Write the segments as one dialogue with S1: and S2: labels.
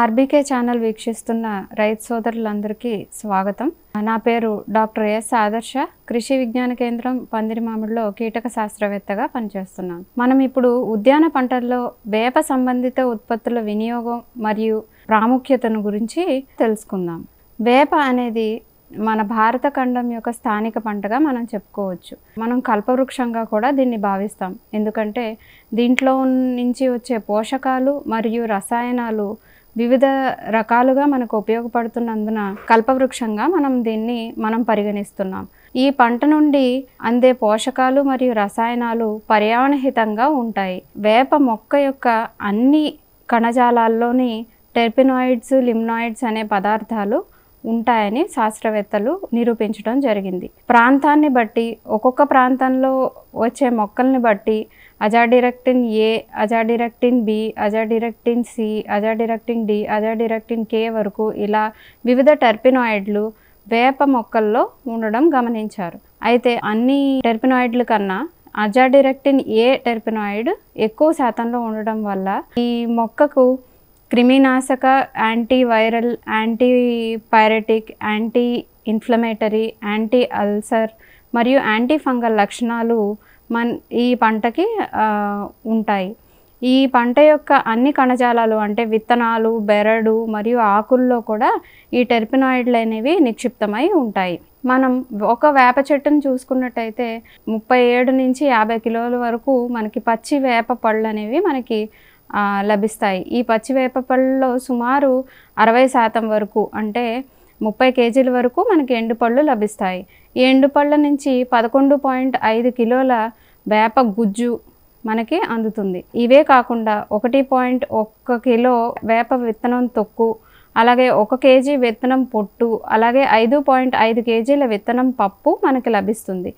S1: RBK channel వీక్షిస్తున్న రైతు సోదరులందరికీ స్వాగతం నా పేరు డాక్టర్ ఎస్ ఆదర్శ కృషి విజ్ఞాన కేంద్రం పందిరి మామిడిలో కీటక శాస్త్రవేత్తగా పనిచేస్తున్నాను మనం ఇప్పుడు ఉద్యాన పంటల్లో వేప సంబంధిత ఉత్పత్తుల వినియోగం మరియు ప్రాముఖ్యతను గురించి తెలుసుకుందాం వేప అనేది మన భారత ఖండం యొక్క స్థానిక పంటగా మనం చెప్పుకోవచ్చు మనం కల్పవృక్షంగా కూడా దీన్ని భావిస్తాం ఎందుకంటే దీంట్లో నుంచి వచ్చే పోషకాలు మరియు రసాయనాలు వివిధ రకాలుగా మనకు ఉపయోగపడుతున్నందున కల్పవృక్షంగా మనం దీన్ని మనం పరిగణిస్తున్నాం ఈ పంట నుండి అందే పోషకాలు మరియు రసాయనాలు హితంగా ఉంటాయి వేప మొక్క యొక్క అన్ని కణజాలాల్లోని టెర్పినాయిడ్స్ లిమ్నాయిడ్స్ అనే పదార్థాలు ఉంటాయని శాస్త్రవేత్తలు నిరూపించడం జరిగింది ప్రాంతాన్ని బట్టి ఒక్కొక్క ప్రాంతంలో వచ్చే మొక్కల్ని బట్టి azadirachtin A azadirachtin B azadirachtin C azadirachtin D azadirachtin K వరకు ఇలా వివిధ టర్పినాయిడ్లు వేప మొక్కల్లో ఉండడం గమనించారు అయితే అన్ని టెర్పినాయిడ్ల కన్నా అజాడిరక్టిన్ ఏ టెర్పినాయిడ్ ఎక్కువ శాతంలో ఉండడం వల్ల ఈ మొక్కకు క్రిమినాశక antiviral antipyretic anti inflammatory anti ulcer మరియు యాంటీ ఫంగల్ లక్షణాలు మన్ ఈ పంటకి ఉంటాయి ఈ పంట యొక్క అన్ని కణజాలాలు అంటే విత్తనాలు బెరడు మరియు ఆకుల్లో కూడా ఈ టెర్పినాయిడ్లు అనేవి నిక్షిప్తమై ఉంటాయి మనం ఒక వేప చెట్టును చూసుకున్నట్టయితే ముప్పై ఏడు నుంచి యాభై కిలోల వరకు మనకి పచ్చి వేప పళ్ళు అనేవి మనకి లభిస్తాయి ఈ పచ్చి వేప పళ్ళలో సుమారు అరవై శాతం వరకు అంటే ముప్పై కేజీల వరకు మనకి ఎండుపళ్ళు లభిస్తాయి ఈ ఎండుపళ్ళ నుంచి పదకొండు పాయింట్ ఐదు కిలోల వేప గుజ్జు మనకి అందుతుంది ఇవే కాకుండా ఒకటి పాయింట్ ఒక్క కిలో వేప విత్తనం తొక్కు అలాగే ఒక కేజీ విత్తనం పొట్టు అలాగే ఐదు పాయింట్ ఐదు కేజీల విత్తనం పప్పు మనకి లభిస్తుంది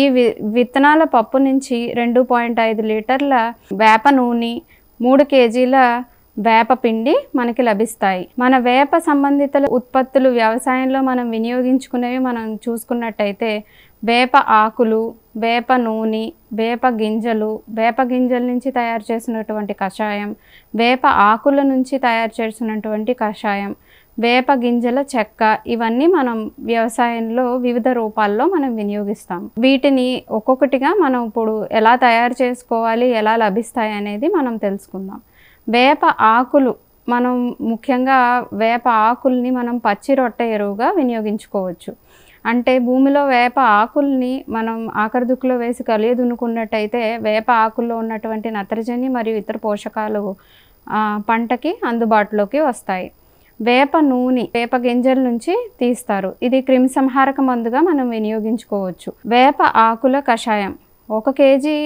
S1: ఈ వి విత్తనాల పప్పు నుంచి రెండు పాయింట్ ఐదు లీటర్ల వేప నూనె మూడు కేజీల వేప పిండి మనకి లభిస్తాయి మన వేప సంబంధిత ఉత్పత్తులు వ్యవసాయంలో మనం వినియోగించుకునేవి మనం చూసుకున్నట్టయితే వేప ఆకులు వేప నూనె వేప గింజలు వేప గింజల నుంచి తయారు చేసినటువంటి కషాయం వేప ఆకుల నుంచి తయారు చేసినటువంటి కషాయం వేప గింజల చెక్క ఇవన్నీ మనం వ్యవసాయంలో వివిధ రూపాల్లో మనం వినియోగిస్తాం వీటిని ఒక్కొక్కటిగా మనం ఇప్పుడు ఎలా తయారు చేసుకోవాలి ఎలా లభిస్తాయి అనేది మనం తెలుసుకుందాం వేప ఆకులు మనం ముఖ్యంగా వేప ఆకుల్ని మనం పచ్చి రొట్టె ఎరువుగా వినియోగించుకోవచ్చు అంటే భూమిలో వేప ఆకుల్ని మనం ఆకరదుక్కులో వేసి కలియదున్నుకున్నట్టయితే వేప ఆకుల్లో ఉన్నటువంటి నత్రజని మరియు ఇతర పోషకాలు పంటకి అందుబాటులోకి వస్తాయి వేప నూనె వేప గింజల నుంచి తీస్తారు ఇది క్రిమిసంహారక మందుగా మనం వినియోగించుకోవచ్చు వేప ఆకుల కషాయం ఒక కేజీ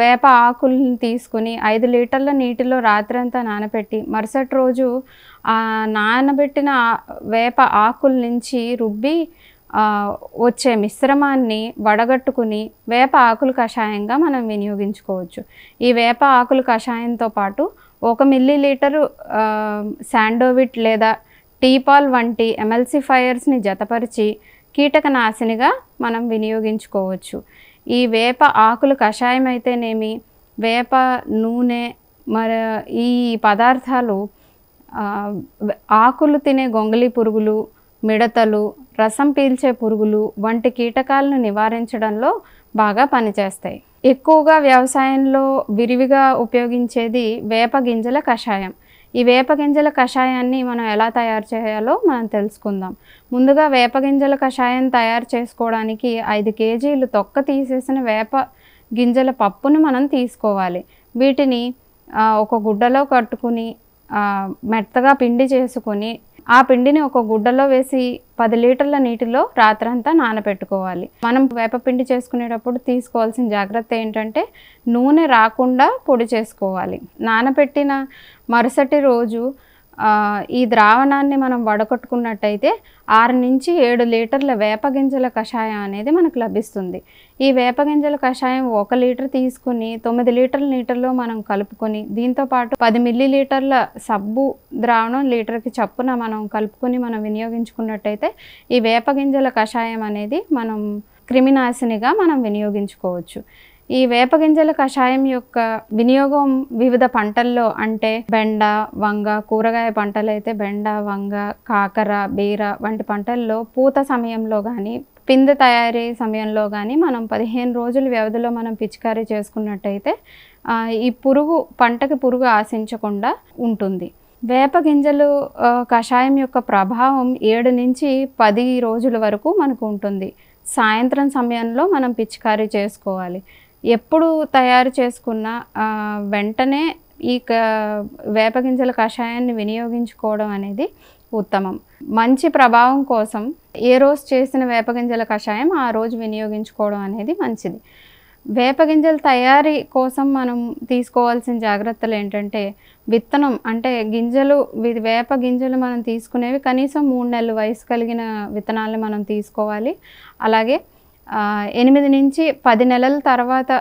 S1: వేప ఆకుల్ని తీసుకుని ఐదు లీటర్ల నీటిలో రాత్రంతా నానబెట్టి మరుసటి రోజు నానబెట్టిన వేప ఆకుల నుంచి రుబ్బి వచ్చే మిశ్రమాన్ని వడగట్టుకుని వేప ఆకుల కషాయంగా మనం వినియోగించుకోవచ్చు ఈ వేప ఆకుల కషాయంతో పాటు ఒక మిల్లీ లీటరు శాండోవిట్ లేదా టీపాల్ వంటి ఎమల్సిఫైయర్స్ని జతపరిచి కీటకనాశినిగా మనం వినియోగించుకోవచ్చు ఈ వేప ఆకులు కషాయం అయితేనేమి వేప నూనె మరి ఈ పదార్థాలు ఆకులు తినే గొంగళి పురుగులు మిడతలు రసం పీల్చే పురుగులు వంటి కీటకాలను నివారించడంలో బాగా పనిచేస్తాయి ఎక్కువగా వ్యవసాయంలో విరివిగా ఉపయోగించేది వేప గింజల కషాయం ఈ వేప గింజల కషాయాన్ని మనం ఎలా తయారు చేయాలో మనం తెలుసుకుందాం ముందుగా వేప గింజల కషాయం తయారు చేసుకోవడానికి ఐదు కేజీలు తొక్క తీసేసిన వేప గింజల పప్పును మనం తీసుకోవాలి వీటిని ఒక గుడ్డలో కట్టుకుని మెత్తగా పిండి చేసుకొని ఆ పిండిని ఒక గుడ్డలో వేసి పది లీటర్ల నీటిలో రాత్రంతా నానబెట్టుకోవాలి మనం వేపపిండి చేసుకునేటప్పుడు తీసుకోవాల్సిన జాగ్రత్త ఏంటంటే నూనె రాకుండా పొడి చేసుకోవాలి నానబెట్టిన మరుసటి రోజు ఈ ద్రావణాన్ని మనం వడగొట్టుకున్నట్టయితే ఆరు నుంచి ఏడు లీటర్ల వేపగింజల కషాయం అనేది మనకు లభిస్తుంది ఈ వేపగింజల కషాయం ఒక లీటర్ తీసుకుని తొమ్మిది లీటర్ల లీటర్లో మనం కలుపుకొని దీంతోపాటు పది మిల్లీ లీటర్ల సబ్బు ద్రావణం లీటర్కి చప్పున మనం కలుపుకొని మనం వినియోగించుకున్నట్టయితే ఈ వేపగింజల కషాయం అనేది మనం క్రిమినాశినిగా మనం వినియోగించుకోవచ్చు ఈ వేపగింజల కషాయం యొక్క వినియోగం వివిధ పంటల్లో అంటే బెండ వంగ కూరగాయ పంటలైతే బెండ వంగ కాకర బీర వంటి పంటల్లో పూత సమయంలో కానీ పింద తయారీ సమయంలో కానీ మనం పదిహేను రోజుల వ్యవధిలో మనం పిచికారీ చేసుకున్నట్టయితే ఈ పురుగు పంటకి పురుగు ఆశించకుండా ఉంటుంది వేప గింజలు కషాయం యొక్క ప్రభావం ఏడు నుంచి పది రోజుల వరకు మనకు ఉంటుంది సాయంత్రం సమయంలో మనం పిచికారీ చేసుకోవాలి ఎప్పుడు తయారు చేసుకున్న వెంటనే ఈ వేపగింజల కషాయాన్ని వినియోగించుకోవడం అనేది ఉత్తమం మంచి ప్రభావం కోసం ఏ రోజు చేసిన వేపగింజల కషాయం ఆ రోజు వినియోగించుకోవడం అనేది మంచిది వేపగింజల తయారీ కోసం మనం తీసుకోవాల్సిన జాగ్రత్తలు ఏంటంటే విత్తనం అంటే గింజలు వేప గింజలు మనం తీసుకునేవి కనీసం మూడు నెలల వయసు కలిగిన విత్తనాలను మనం తీసుకోవాలి అలాగే ఎనిమిది నుంచి పది నెలల తర్వాత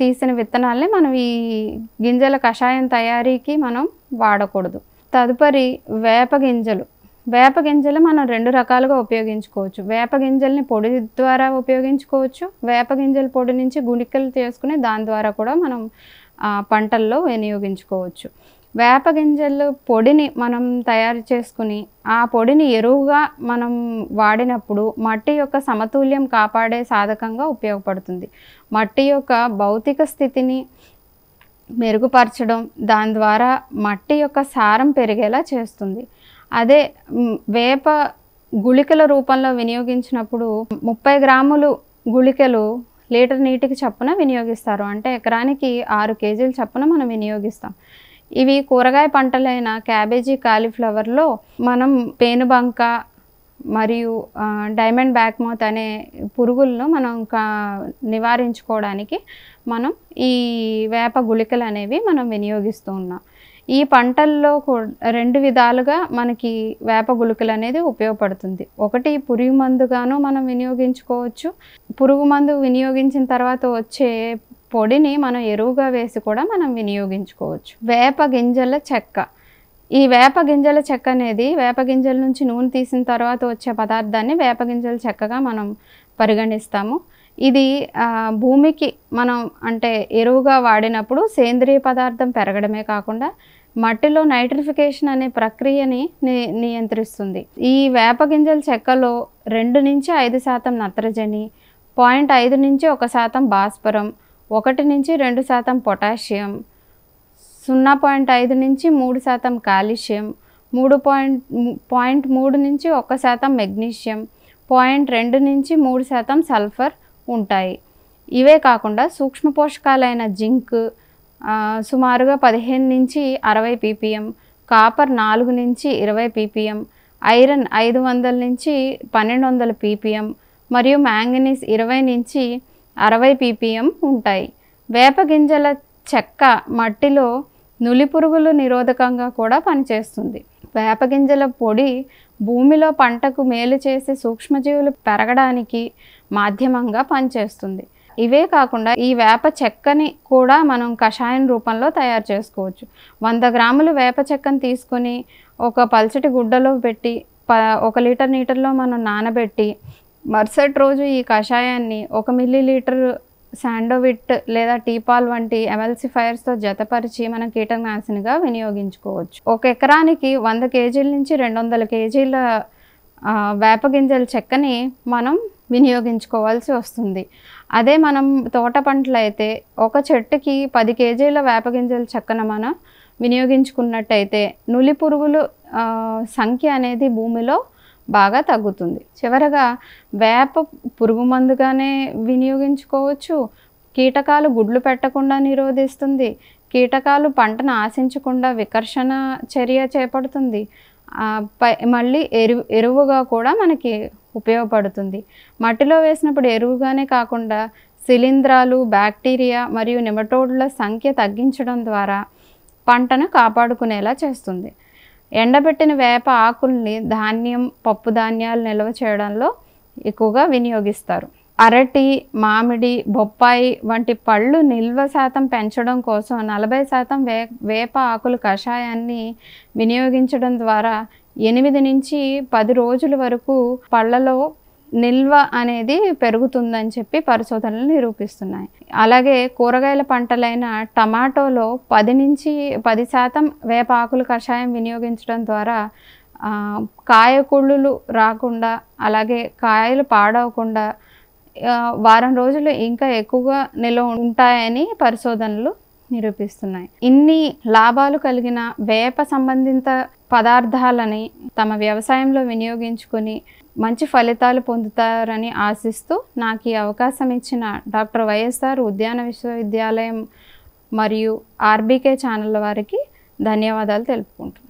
S1: తీసిన విత్తనాలని మనం ఈ గింజల కషాయం తయారీకి మనం వాడకూడదు తదుపరి వేప గింజలు వేప గింజలు మనం రెండు రకాలుగా ఉపయోగించుకోవచ్చు వేప గింజల్ని పొడి ద్వారా ఉపయోగించుకోవచ్చు వేప గింజల పొడి నుంచి గుణికలు చేసుకుని దాని ద్వారా కూడా మనం పంటల్లో వినియోగించుకోవచ్చు వేప గింజలు పొడిని మనం తయారు చేసుకుని ఆ పొడిని ఎరువుగా మనం వాడినప్పుడు మట్టి యొక్క సమతుల్యం కాపాడే సాధకంగా ఉపయోగపడుతుంది మట్టి యొక్క భౌతిక స్థితిని మెరుగుపరచడం దాని ద్వారా మట్టి యొక్క సారం పెరిగేలా చేస్తుంది అదే వేప గుళికల రూపంలో వినియోగించినప్పుడు ముప్పై గ్రాములు గుళికలు లీటర్ నీటికి చప్పున వినియోగిస్తారు అంటే ఎకరానికి ఆరు కేజీలు చప్పున మనం వినియోగిస్తాం ఇవి కూరగాయ పంటలైన క్యాబేజీ కాలీఫ్లవర్లో మనం పేనుబంక మరియు డైమండ్ బ్యాక్ మౌత్ అనే పురుగులను మనం నివారించుకోవడానికి మనం ఈ వేప గుళికలు అనేవి మనం వినియోగిస్తూ ఉన్నాం ఈ పంటల్లో రెండు విధాలుగా మనకి వేప గుళికలు అనేది ఉపయోగపడుతుంది ఒకటి పురుగు మందుగాను మనం వినియోగించుకోవచ్చు పురుగు మందు వినియోగించిన తర్వాత వచ్చే పొడిని మనం ఎరువుగా వేసి కూడా మనం వినియోగించుకోవచ్చు వేప గింజల చెక్క ఈ వేప గింజల చెక్క అనేది వేప గింజల నుంచి నూనె తీసిన తర్వాత వచ్చే పదార్థాన్ని వేప గింజల చెక్కగా మనం పరిగణిస్తాము ఇది భూమికి మనం అంటే ఎరువుగా వాడినప్పుడు సేంద్రియ పదార్థం పెరగడమే కాకుండా మట్టిలో నైట్రిఫికేషన్ అనే ప్రక్రియని నియంత్రిస్తుంది ఈ వేప గింజల చెక్కలో రెండు నుంచి ఐదు శాతం నత్రజని పాయింట్ ఐదు నుంచి ఒక శాతం భాస్వరం ఒకటి నుంచి రెండు శాతం పొటాషియం సున్నా పాయింట్ ఐదు నుంచి మూడు శాతం కాల్షియం మూడు పాయింట్ పాయింట్ మూడు నుంచి ఒక శాతం మెగ్నీషియం పాయింట్ రెండు నుంచి మూడు శాతం సల్ఫర్ ఉంటాయి ఇవే కాకుండా సూక్ష్మ పోషకాలైన జింక్ సుమారుగా పదిహేను నుంచి అరవై పీపీఎం కాపర్ నాలుగు నుంచి ఇరవై పీపీఎం ఐరన్ ఐదు వందల నుంచి పన్నెండు వందల పీపీఎం మరియు మ్యాంగనీస్ ఇరవై నుంచి అరవై పీపీఎం ఉంటాయి వేప గింజల చెక్క మట్టిలో నులి పురుగులు నిరోధకంగా కూడా పనిచేస్తుంది వేప గింజల పొడి భూమిలో పంటకు మేలు చేసి సూక్ష్మజీవులు పెరగడానికి మాధ్యమంగా పనిచేస్తుంది ఇవే కాకుండా ఈ వేప చెక్కని కూడా మనం కషాయం రూపంలో తయారు చేసుకోవచ్చు వంద గ్రాములు వేప చెక్కను తీసుకొని ఒక పల్చటి గుడ్డలో పెట్టి ప ఒక లీటర్ నీటర్లో మనం నానబెట్టి మరుసటి రోజు ఈ కషాయాన్ని ఒక మిల్లీలీటర్ శాండోవిట్ లేదా టీపాల్ వంటి ఎమల్సిఫైర్స్తో జతపరిచి మనం కీటనాశనిగా వినియోగించుకోవచ్చు ఒక ఎకరానికి వంద కేజీల నుంచి రెండు వందల కేజీల వేపగింజల చెక్కని మనం వినియోగించుకోవాల్సి వస్తుంది అదే మనం తోట పంటలు అయితే ఒక చెట్టుకి పది కేజీల వేపగింజల చెక్కన మనం వినియోగించుకున్నట్టయితే నులి పురుగులు సంఖ్య అనేది భూమిలో బాగా తగ్గుతుంది చివరగా వేప పురుగు మందుగానే వినియోగించుకోవచ్చు కీటకాలు గుడ్లు పెట్టకుండా నిరోధిస్తుంది కీటకాలు పంటను ఆశించకుండా వికర్షణ చర్య చేపడుతుంది మళ్ళీ ఎరువు ఎరువుగా కూడా మనకి ఉపయోగపడుతుంది మట్టిలో వేసినప్పుడు ఎరువుగానే కాకుండా శిలీంధ్రాలు బ్యాక్టీరియా మరియు నిమటోడ్ల సంఖ్య తగ్గించడం ద్వారా పంటను కాపాడుకునేలా చేస్తుంది ఎండబెట్టిన వేప ఆకుల్ని ధాన్యం పప్పు ధాన్యాలు నిల్వ చేయడంలో ఎక్కువగా వినియోగిస్తారు అరటి మామిడి బొప్పాయి వంటి పళ్ళు నిల్వ శాతం పెంచడం కోసం నలభై శాతం వే వేప ఆకులు కషాయాన్ని వినియోగించడం ద్వారా ఎనిమిది నుంచి పది రోజుల వరకు పళ్ళలో నిల్వ అనేది పెరుగుతుందని చెప్పి పరిశోధనలు నిరూపిస్తున్నాయి అలాగే కూరగాయల పంటలైన టమాటోలో పది నుంచి పది శాతం వేప కషాయం వినియోగించడం ద్వారా కాయకుళ్ళు రాకుండా అలాగే కాయలు పాడవకుండా వారం రోజులు ఇంకా ఎక్కువగా నిల్వ ఉంటాయని పరిశోధనలు నిరూపిస్తున్నాయి ఇన్ని లాభాలు కలిగిన వేప సంబంధిత పదార్థాలని తమ వ్యవసాయంలో వినియోగించుకొని మంచి ఫలితాలు పొందుతారని ఆశిస్తూ నాకు ఈ అవకాశం ఇచ్చిన డాక్టర్ వైఎస్ఆర్ ఉద్యాన విశ్వవిద్యాలయం మరియు ఆర్బీకే ఛానల్ వారికి ధన్యవాదాలు తెలుపుకుంటున్నాను